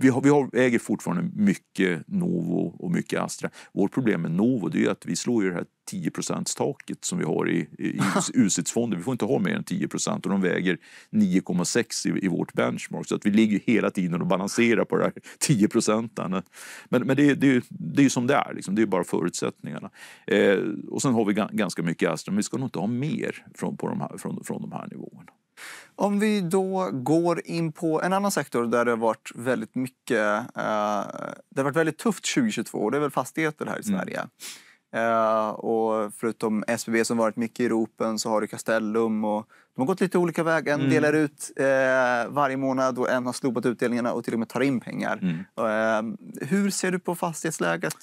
vi, har, vi har, äger fortfarande mycket Novo och mycket Astra. Vårt problem med Novo det är att vi slår ju det här 10 taket som vi har i, i, i UCITS-fonder. *laughs* Vi får inte ha mer än 10 och de väger 9,6 i, i, vårt benchmark. Så att vi ligger hela tiden och balanserar på de här 10 procenten. Men, men det, det, det är ju som det är, liksom. det är bara förutsättningarna. Eh, och sen har vi ganska mycket Astra, men vi ska nog inte ha mer från, på de här, från, från de här nivåerna. Om vi då går in på en annan sektor där det har varit väldigt mycket... Eh, det har varit väldigt tufft 2022 och det är väl fastigheter här i mm. Sverige. Mm. Eh, och förutom SBB som varit mycket i ropen så har du Castellum och de har gått lite olika vägar. En mm. delar ut eh, varje månad och en har slopat utdelningarna och till och med tar in pengar. Mm. Eh, hur ser du på fastighetsläget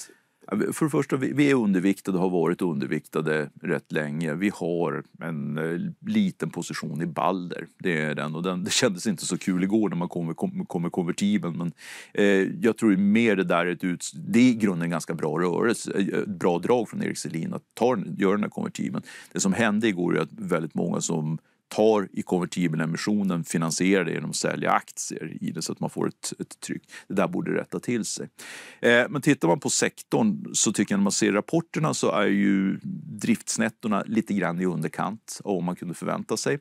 för det första, vi är underviktade och har varit underviktade rätt länge. Vi har en eh, liten position i Balder. Det är den och den, det kändes inte så kul igår när man kom med kom, kom konvertibeln men eh, jag tror mer det där är ett ut, det är i grunden ganska bra rörelse, eh, bra drag från Erik Selin att ta, göra den här konvertibeln. Det som hände igår är att väldigt många som tar i konvertibelemissionen, finansierar det genom att sälja aktier i det så att man får ett, ett tryck. Det där borde rätta till sig. Eh, men tittar man på sektorn så tycker jag när man ser rapporterna så är ju driftsnettorna lite grann i underkant av vad man kunde förvänta sig. Eh,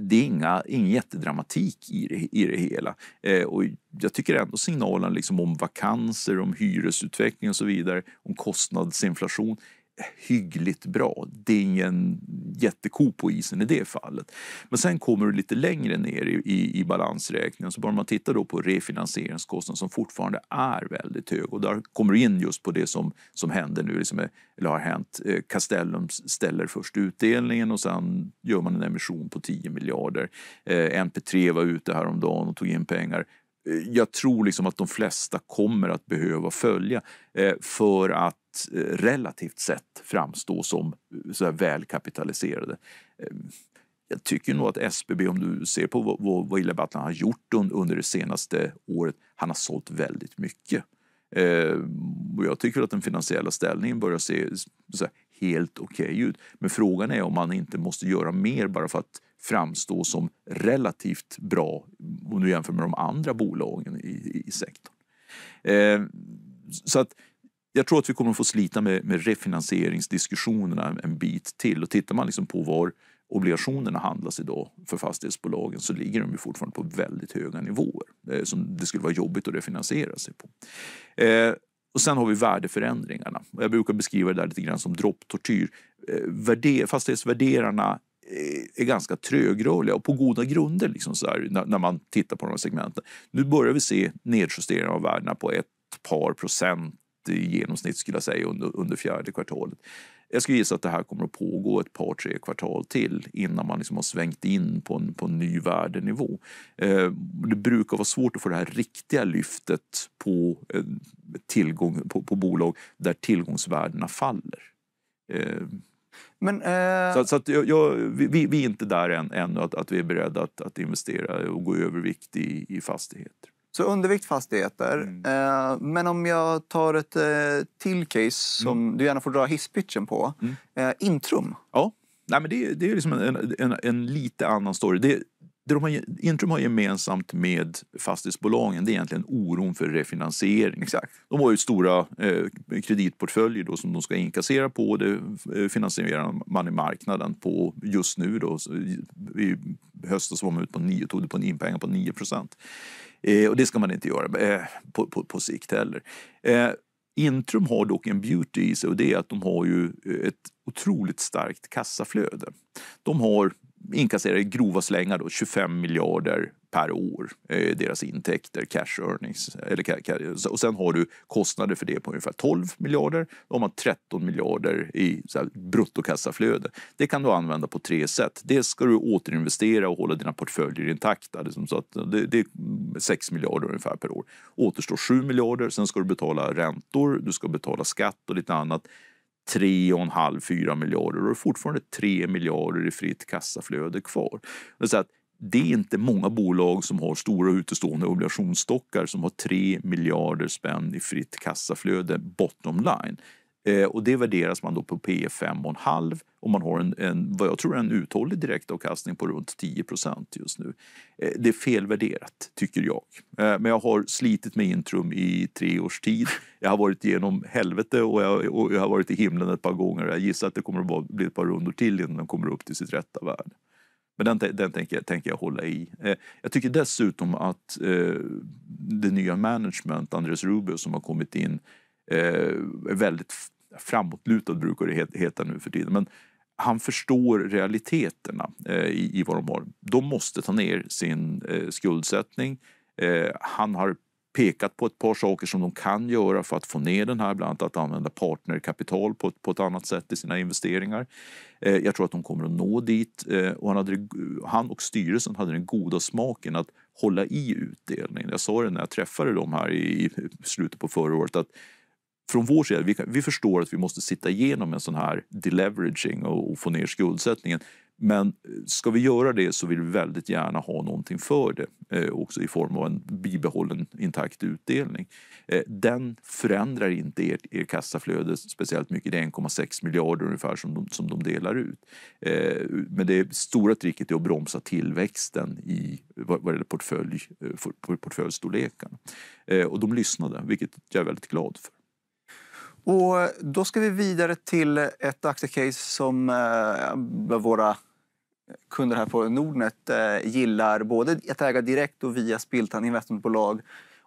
det är inga, ingen jättedramatik i det, i det hela. Eh, och jag tycker ändå signalen liksom om vakanser, om hyresutveckling och så vidare, om kostnadsinflation hyggligt bra. Det är ingen jätteko på isen i det fallet. Men sen kommer du lite längre ner i, i, i balansräkningen så bör man titta då på refinansieringskostnaden som fortfarande är väldigt hög och där kommer du in just på det som, som händer nu, liksom, eller har hänt. Eh, Castellum ställer först utdelningen och sen gör man en emission på 10 miljarder. Eh, MP3 var ute häromdagen och tog in pengar eh, jag tror liksom att de flesta kommer att behöva följa eh, för att Eh, relativt sett framstå som eh, så välkapitaliserade. Eh, jag tycker nog att SBB, om du ser på vad, vad Ilja Battlan har gjort under det senaste året, han har sålt väldigt mycket. och jag tycker att den finansiella ställningen börjar se helt okej okay ut. Men frågan är om man inte måste göra mer bara för att framstå som relativt bra om du jämför med de andra bolagen i, i sektorn. Eh, så att jag tror att vi kommer att få slita med, med refinansieringsdiskussionerna en bit till. Och tittar man liksom på var obligationerna handlas idag för fastighetsbolagen så ligger de ju fortfarande på väldigt höga nivåer eh, som det skulle vara jobbigt att refinansiera sig på. Eh, och Sen har vi värdeförändringarna. Jag brukar beskriva det där lite grann som dropptortyr. Eh, värde, fastighetsvärderarna eh, är ganska trögrörliga och på goda grunder liksom så här, när, när, man tittar på de här segmenten. Nu börjar vi se nedjusteringar av värdena på ett par procent i genomsnitt skulle jag säga under, under fjärde kvartalet. Jag skulle gissa att det här kommer att pågå ett par, tre kvartal till innan man liksom har svängt in på en, på en ny värdenivå. Eh, det brukar vara svårt att få det här riktiga lyftet på, eh, tillgång, på, på bolag där tillgångsvärdena faller. Eh, men, äh... Så, så att jag, vi, vi, är inte där än, ännu att, att vi är beredda att, att investera och gå övervikt i, i fastigheter. Så undervikt fastigheter. Mm. Eh, men om jag tar ett eh, till case som mm. du gärna får dra hisspitchen på. Mm. Eh, intrum. Ja, Nej, men det, det är liksom en, en, en, lite annan story. Det, det de har, Intrum har gemensamt med fastighetsbolagen det är egentligen oron för refinansiering. Exakt. De har ju stora eh, kreditportföljer då, som de ska inkassera på. Det eh, finansierar man i marknaden på just nu. Då, så, I höstas var man ute på, nio, tog det på en inpengar på 9 Eh, och det ska man inte göra eh, på, på, på sikt heller. Eh, Intrum har dock en beauty i sig och det är att de har ju eh, ett otroligt starkt kassaflöde. De har inkasserar i grova slängar då, 25 miljarder per år, eh, deras intäkter, cash earnings. Eller, och sen har du kostnader för det på ungefär 12 miljarder. De har 13 miljarder i så här, bruttokassaflöde. Det kan du använda på tre sätt. Dels ska du återinvestera och hålla dina portföljer intakta. Liksom, så att det, det, är 6 miljarder ungefär per år. Återstår 7 miljarder. Sen ska du betala räntor, du ska betala skatt och lite annat. 3,5-4 miljarder och fortfarande 3 miljarder i fritt kassaflöde kvar. så att det är inte många bolag som har stora utestående obligationsstockar som har 3 miljarder spänn i fritt kassaflöde bottom line. Eh, och det värderas man då på P 5,5 e och man har en, en, vad jag tror en uthållig direktavkastning på runt 10 just nu. Eh, det är felvärderat, tycker jag. Eh, men jag har slitit med Intrum i tre års tid. Jag har varit genom helvete och jag, och jag har varit i himlen ett par gånger. Jag gissar att det kommer att bli ett par rundor till innan den kommer upp till sitt rätta värde. Men den, den tänker, jag, tänker jag hålla i. Eh, jag tycker dessutom att eh, det nya management, Andres Rubio, som har kommit in eh, är väldigt framåtlutad, brukar det heta nu för tiden. Men han förstår realiteterna eh, i, i vad de har. De måste ta ner sin eh, skuldsättning. Eh, han har pekat på ett par saker som de kan göra för att få ner den här, bland annat att använda partnerkapital på ett, på ett annat sätt i sina investeringar. Eh, jag tror att de kommer att nå dit eh, och han, hade, han och styrelsen hade den goda smaken att hålla i utdelningen. Jag sa det när jag träffade dem här i slutet på förra året att från vår sida, vi, kan, vi förstår att vi måste sitta igenom en sån här deleveraging och, och få ner skuldsättningen. Men eh, ska vi göra det så vill vi väldigt gärna ha någonting för det, eh, också i form av en bibehållen intakt utdelning. Eh, den förändrar inte ert, er kassaflöde speciellt mycket. Det är 1,6 miljarder ungefär som de, som de delar ut. Eh, men det stora tricket är att bromsa tillväxten i vad, gäller portfölj, eh, portföljstorlekarna. Eh, och de lyssnade, vilket jag är väldigt glad för. Och då ska vi vidare till ett aktiecase som eh, våra kunder här på Nordnet eh, gillar både att äga direkt och via Spiltan investmentbolag.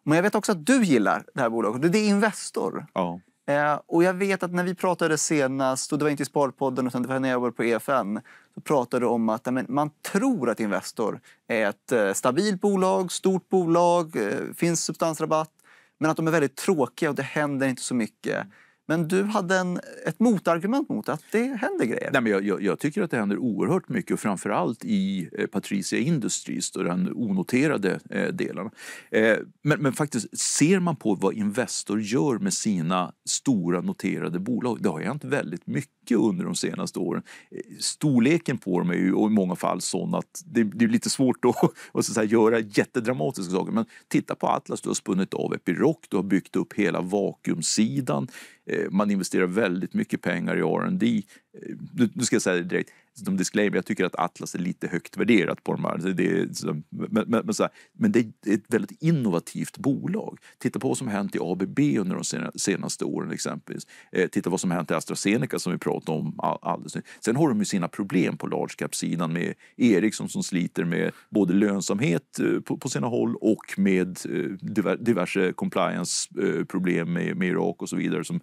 Men jag vet också att du gillar det här bolaget. Det är Investor. Ja. Eh, och jag vet att när vi pratade senast, och det var inte i Sparpodden utan det var när jag var på EFN, så pratade du om att ja, man tror att Investor är ett eh, stabilt bolag, stort bolag, eh, finns substansrabatt, men att de är väldigt tråkiga och det händer inte så mycket. Men du hade en, ett motargument mot att det händer grejer. Nej, men jag, jag, jag tycker att det händer oerhört mycket, framför allt i eh, Patricia Industries och den onoterade eh, delen. Eh, men, men, faktiskt, ser man på vad Investor gör med sina stora noterade bolag, det har hänt väldigt mycket under de senaste åren. Eh, storleken på dem är ju och i många fall sån att det, det är lite svårt att, *laughs* att, så att göra jättedramatiska saker. Men titta på Atlas, du har spunnit av Epiroc, du har byggt upp hela vakuumsidan. Eh, man investerar väldigt mycket pengar i R&D. Eh, nu ska jag säga det direkt, de disclaimer, jag tycker att Atlas är lite högt värderat på de här. Det så, liksom, men, men, men, så här, men det är ett väldigt innovativt bolag. Titta på vad som hänt i ABB under de senaste åren exempelvis. Eh, titta vad som hänt i AstraZeneca som vi pratade om alldeles nyss. Sen har de ju sina problem på large cap-sidan med Ericsson som sliter med både lönsamhet eh, på, på sina håll och med eh, diverse compliance-problem eh, med, med Irak och så vidare som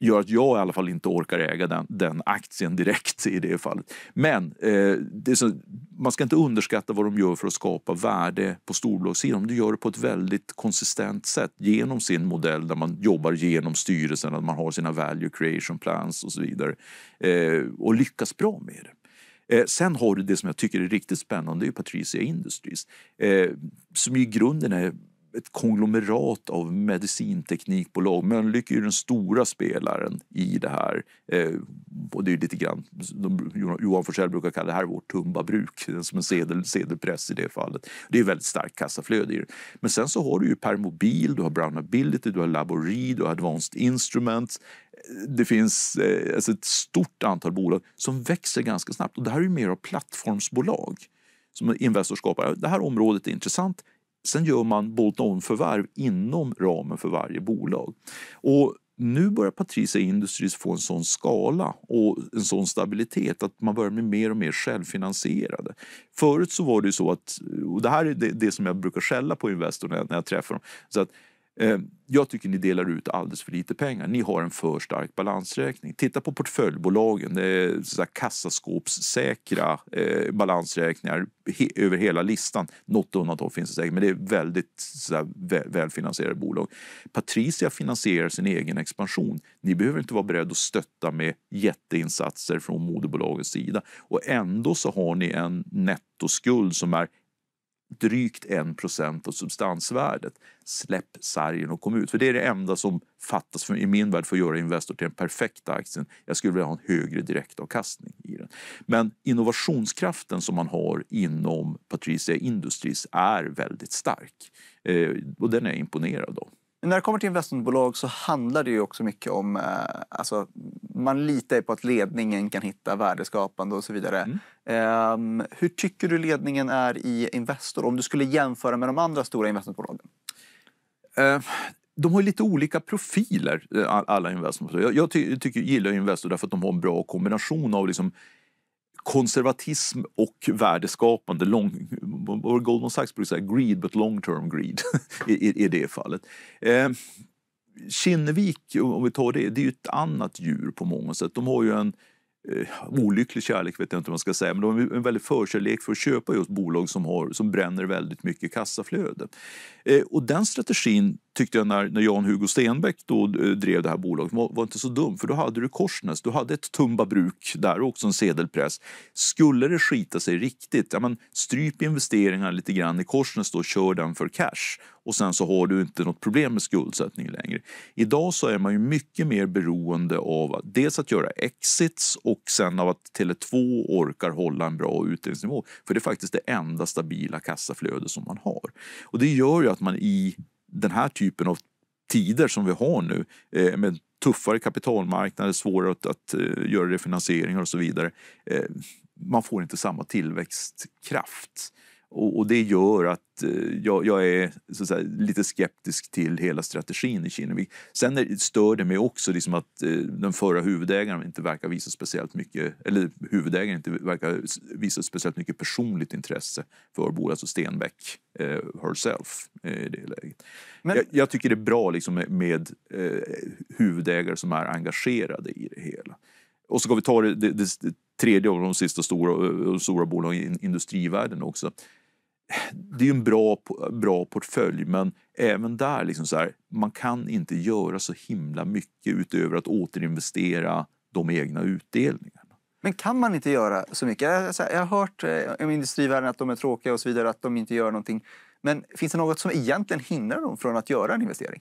gör att jag i alla fall inte orkar äga den, den aktien direkt i det fallet. Men eh, så, man ska inte underskatta vad de gör för att skapa värde på storbolagssidan. De gör det på ett väldigt konsistent sätt genom sin modell där man jobbar genom styrelsen, att man har sina value creation plans och så vidare eh, och lyckas bra med det. Eh, sen har du det som jag tycker är riktigt spännande, det är Patricia Industries eh, som i grunden är ett konglomerat av medicinteknikbolag. Mölnlycke är ju den stora spelaren i det här. Eh, och det är lite grann, de, Johan Forsell brukar kalla det här vårt Tumbabruk, *laughs* som en sedel, sedelpress i det fallet. Det är väldigt starkt kassaflöde i det. Men sen så har du ju Permobil, du har Brown Ability, du har Labori, du har Advanced Instruments. Det finns eh, alltså ett stort antal bolag som växer ganska snabbt. Och det här är ju mer av plattformsbolag som Investor skapar. Det här området är intressant. Sen gör man bolt-on-förvärv inom ramen för varje bolag. Och nu börjar Patricia Industries få en sån skala och en sån stabilitet att man börjar bli mer och mer självfinansierade. Förut så var det så att, och det här är det, det som jag brukar skälla på Investor när jag, när jag träffar dem, så att Eh, jag tycker ni delar ut alldeles för lite pengar. Ni har en för stark balansräkning. Titta på portföljbolagen. Det är så kassaskåpssäkra eh, balansräkningar he över hela listan. Något undantag finns det säkert, men det är väldigt så här, välfinansierade bolag. Patricia finansierar sin egen expansion. Ni behöver inte vara beredda att stötta med jätteinsatser från moderbolagets sida. Och ändå så har ni en nettoskuld som är drygt 1 av substansvärdet. Släpp sargen och kom ut. För Det är det enda som fattas för, i min värld för att göra Investor till den perfekta aktien. Jag skulle vilja ha en högre direktavkastning i den. Men innovationskraften som man har inom Patricia Industries är väldigt stark. Eh, och den är jag imponerad av. När det kommer till investmentbolag så handlar det ju också mycket om... Eh, alltså, man litar på att ledningen kan hitta värdeskapande och så vidare. Mm. Eh, hur tycker du ledningen är i Investor om du skulle jämföra med de andra stora investmentbolagen? Eh, de har lite olika profiler, eh, alla investmentbolag. Jag, jag, ty jag tycker, gillar Investor därför att de har en bra kombination av liksom konservatism och värdeskapande. Lång, Goldman Sachs brukar säga greed but long term greed *laughs* i, i, det fallet. Eh, Kinnevik, om vi tar det, det är ju ett annat djur på många sätt. De har ju en eh, olycklig kärlek, vet jag inte vad man ska säga, men de har en väldig förkärlek för att köpa just bolag som, har, som bränner väldigt mycket kassaflöde. Eh, och den strategin tyckte jag när, när Jan-Hugo Stenbeck då eh, drev det här bolaget var, var inte så dum, för då hade du Korsnäs, du hade ett Tumba bruk där också, en sedelpress. Skulle det skita sig riktigt, ja men stryp investeringarna lite grann i Korsnäs då, kör den för cash och sen så har du inte något problem med skuldsättning längre. Idag så är man ju mycket mer beroende av dels att göra exits och sen av att Tele2 orkar hålla en bra utdelningsnivå, för det är faktiskt det enda stabila kassaflöde som man har. Och det gör ju att man i den här typen av tider som vi har nu eh, med tuffare kapitalmarknader, svårare att, att uh, göra refinansieringar och så vidare. Eh, man får inte samma tillväxtkraft. Och, och det gör att eh, jag, jag är säga, lite skeptisk till hela strategin i Kinnevik. Sen är, stör det mig också liksom att eh, den förra huvudägaren inte verkar visa speciellt mycket, eller huvudägaren inte verkar visa speciellt mycket personligt intresse för både alltså Stenbeck eh, herself eh, i det läget. Men... Jag, jag, tycker det är bra liksom, med, med eh, huvudägare som är engagerade i det hela. Och så ska vi ta det, det, det tredje av de sista stora, eh, stora bolagen i industrivärlden också det är ju en bra, bra portfölj, men även där, liksom så här, man kan inte göra så himla mycket utöver att återinvestera de egna utdelningarna. Men kan man inte göra så mycket? Jag, har hört eh, om industrivärden att de är tråkiga och så vidare, att de inte gör någonting. Men finns det något som egentligen hindrar dem från att göra en investering?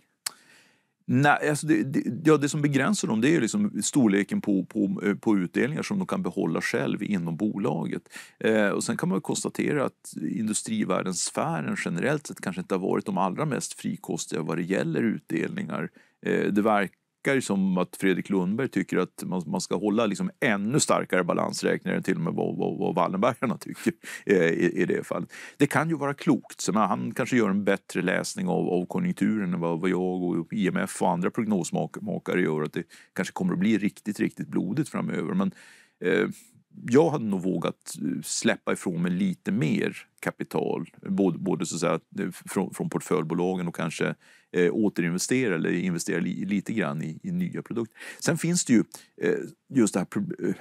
Nej, alltså det, det, ja, det som begränsar dem det är liksom storleken på, på, eh, på utdelningar som de kan behålla själv inom bolaget. Eh, och sen kan man konstatera att industrivärldens-sfären generellt sett kanske inte har varit de allra mest frikostiga vad det gäller utdelningar. Eh, det verk, verkar som att Fredrik Lundberg tycker att man, man ska hålla liksom ännu starkare balansräknare än till och med vad, vad, vad Wallenbergarna tycker eh, i, i, det fallet. Det kan ju vara klokt. Så han kanske gör en bättre läsning av, av konjunkturen än vad, vad, jag och IMF och andra prognosmakare gör. Att det kanske kommer att bli riktigt, riktigt blodigt framöver. Men eh, jag hade nog vågat eh, släppa ifrån mig lite mer kapital, både, både så att säga, eh, från, från portföljbolagen och kanske eh, återinvestera eller investera li, lite grann i, i, nya produkter. Sen finns det ju eh, just det här pro, eh,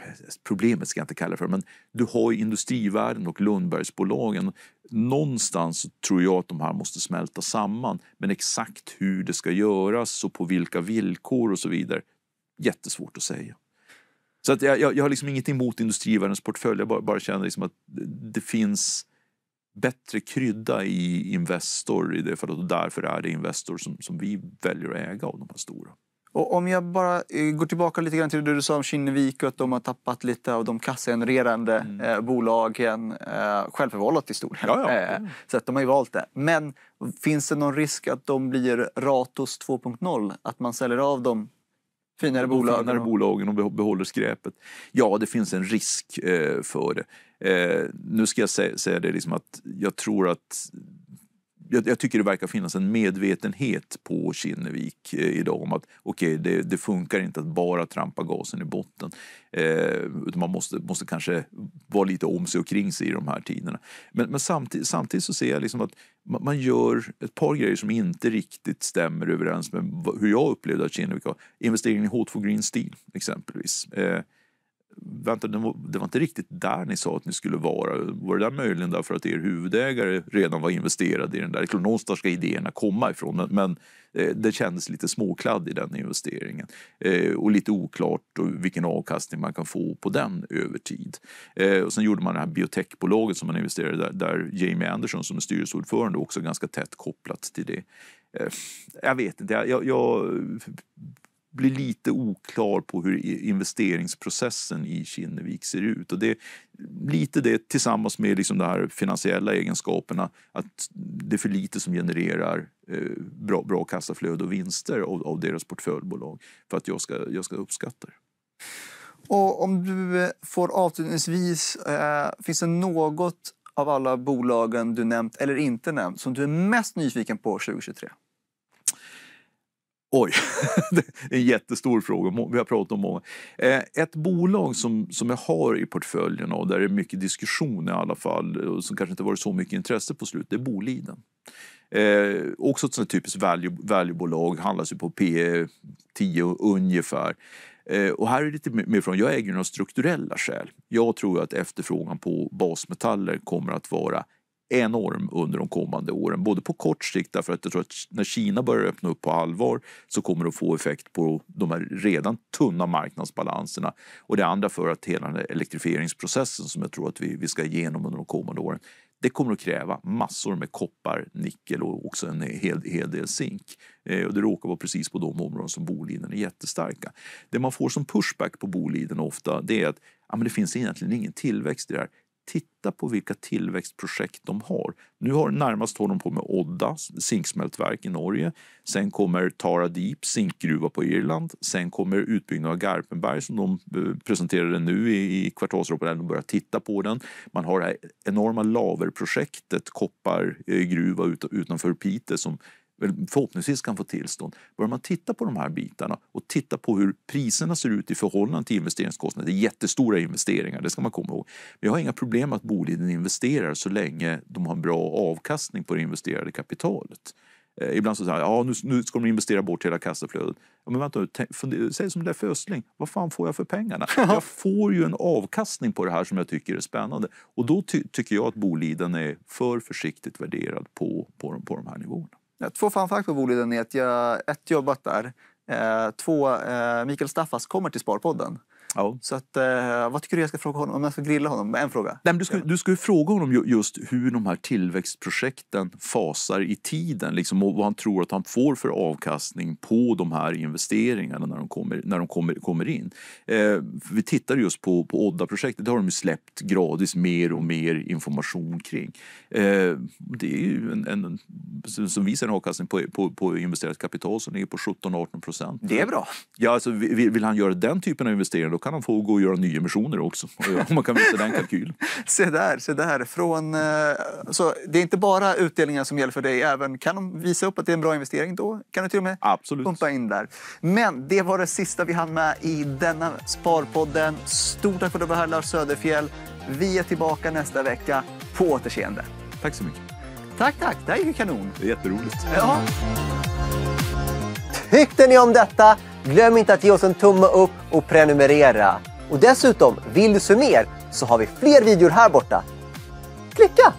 problemet, ska jag inte kalla för, men du har ju industrivärden och Lundbergsbolagen. Någonstans tror jag att de här måste smälta samman, men exakt hur det ska göras och på vilka villkor och så vidare, jättesvårt att säga. Så att jag, jag, jag har liksom inget emot Industrivärdens portfölj, jag bara, bara känner liksom att det finns bättre krydda i Investor i det fallet och därför är det Investor som, som vi väljer att äga av de här stora. Och om jag bara eh, går tillbaka lite grann till det du sa om Kinnevik och att de har tappat lite av de kassagenererande mm. eh, bolagen eh, självförvållat i stor del. Ja, ja. Eh, Så att de har ju valt det. Men finns det någon risk att de blir Ratos 2.0? Att man säljer av dem finare bolag, finare bolagen och behåller skräpet. Ja, det finns en risk eh, för det. Eh, nu ska jag sä säga det liksom att jag tror att jag, jag, tycker det verkar finnas en medvetenhet på Kinnevik eh, idag om att okay, det, det, funkar inte att bara trampa gasen i botten. Eh, utan man måste, måste kanske vara lite om sig och kring sig i de här tiderna. Men, men samtidigt, samtidigt, så ser jag liksom att man, man, gör ett par grejer som inte riktigt stämmer överens med hur jag upplevde att Kinnevik har. Investeringen i H2 Green Steel exempelvis. Eh, vänta, det var inte riktigt där ni sa att ni skulle vara. Var det där möjligen därför att er huvudägare redan var investerad i den där? någonstans ska idéerna komma ifrån, men, men eh, det kändes lite småkladd i den investeringen eh, och lite oklart vilken avkastning man kan få på den över tid. Eh, och sen gjorde man det här biotechbolaget som man investerade där, där Jamie Anderson som är styrelseordförande också ganska tätt kopplat till det. Jag vet inte, jag, jag, blir lite oklar på hur investeringsprocessen i Kinnevik ser ut. Och det lite det tillsammans med liksom de här finansiella egenskaperna att det är för lite som genererar eh, bra, bra kassaflöde och vinster av, av, deras portföljbolag för att jag ska, jag ska uppskatta det. Och om du eh, får avslutningsvis, eh, finns det något av alla bolagen du nämnt eller inte nämnt som du är mest nyfiken på 2023? Oj, *laughs* det är en jättestor fråga. Vi har pratat om många. Eh, ett bolag som, som jag har i portföljen och där det är mycket diskussion i alla fall och som kanske inte varit så mycket intresse på slut, det är Boliden. Eh, också ett sånt typiskt value, valuebolag, handlas ju på P 10 ungefär. Eh, och här är det lite mer från, jag äger några strukturella skäl. Jag tror att efterfrågan på basmetaller kommer att vara enorm under de kommande åren, både på kort sikt därför att jag tror att när Kina börjar öppna upp på allvar så kommer det att få effekt på de här redan tunna marknadsbalanserna och det andra för att hela den elektrifieringsprocessen som jag tror att vi, vi ska igenom under de kommande åren det kommer att kräva massor med koppar, nickel och också en hel, hel del zink. Eh, och det råkar vara precis på de områden som Boliden är jättestarka. Det man får som pushback på Boliden ofta det är att ja, men det finns egentligen ingen tillväxt i det här titta på vilka tillväxtprojekt de har. Nu har närmast håller de på med Odda zinksmältverk i Norge. Sen kommer Tara Deep zinkgruva på Irland. Sen kommer utbyggnaden av Garpenberg som de eh, presenterade nu i, kvartalsrapporten. De börjar titta på den. Man har det eh, här enorma laverprojektet, koppargruva utanför Piteå som förhoppningsvis kan få tillstånd. Börjar man titta på de här bitarna och titta på hur priserna ser ut i förhållande till investeringskostnader, det är jättestora investeringar, det ska man komma ihåg. Men har inga problem att Boliden investerar så länge de har bra avkastning på det investerade kapitalet. Eh, ibland så säger ja nu, nu ska de investera bort hela kassaflödet. Ja, men vänta säg som Leif Östling, vad fan får jag för pengarna? *laughs* Jag får ju en avkastning på det här som jag tycker är spännande. Och då ty tycker jag att Boliden är för försiktigt värderad på, på, på de här nivåerna. Två fun facts på Boliden är att jag ett, jobbat där. Eh, två, eh, Mikael Staffas kommer till Sparpodden. Ja. Så att, eh, vad tycker du jag ska fråga honom? Om jag ska grilla honom? En fråga. Nej, du, ska, du ska fråga honom just hur de här tillväxtprojekten fasar i tiden liksom, och vad han tror att han får för avkastning på de här investeringarna när de kommer, när de kommer, kommer in. Eh, vi tittade just på, på Odda-projektet. Det har de släppt gradvis mer och mer information kring. Eh, det är ju en, en, som visar en avkastning på, på, på investerat kapital som ligger på 17-18 procent. Det är bra. Ja, alltså, vill, vill han göra den typen av investeringar kan de få gå och göra nyemissioner också. *laughs* Om man kan visa den kalkylen. *laughs* se där, se där. Från, eh, så det är inte bara utdelningar som gäller för dig. Även kan de visa upp att det är en bra investering då kan du till och med Absolut. pumpa in där. Men det var det sista vi hann med i denna Sparpodden. Stort tack för att du var här Lars Söderfjell. Vi är tillbaka nästa vecka. På återseende. Tack så mycket. Tack, tack. Det här gick ju kanon. Det är jätteroligt. Ja. Tyckte ni om detta? Glöm inte att ge oss en tumme upp och prenumerera. Och dessutom, vill du se mer så har vi fler videor här borta. Klicka!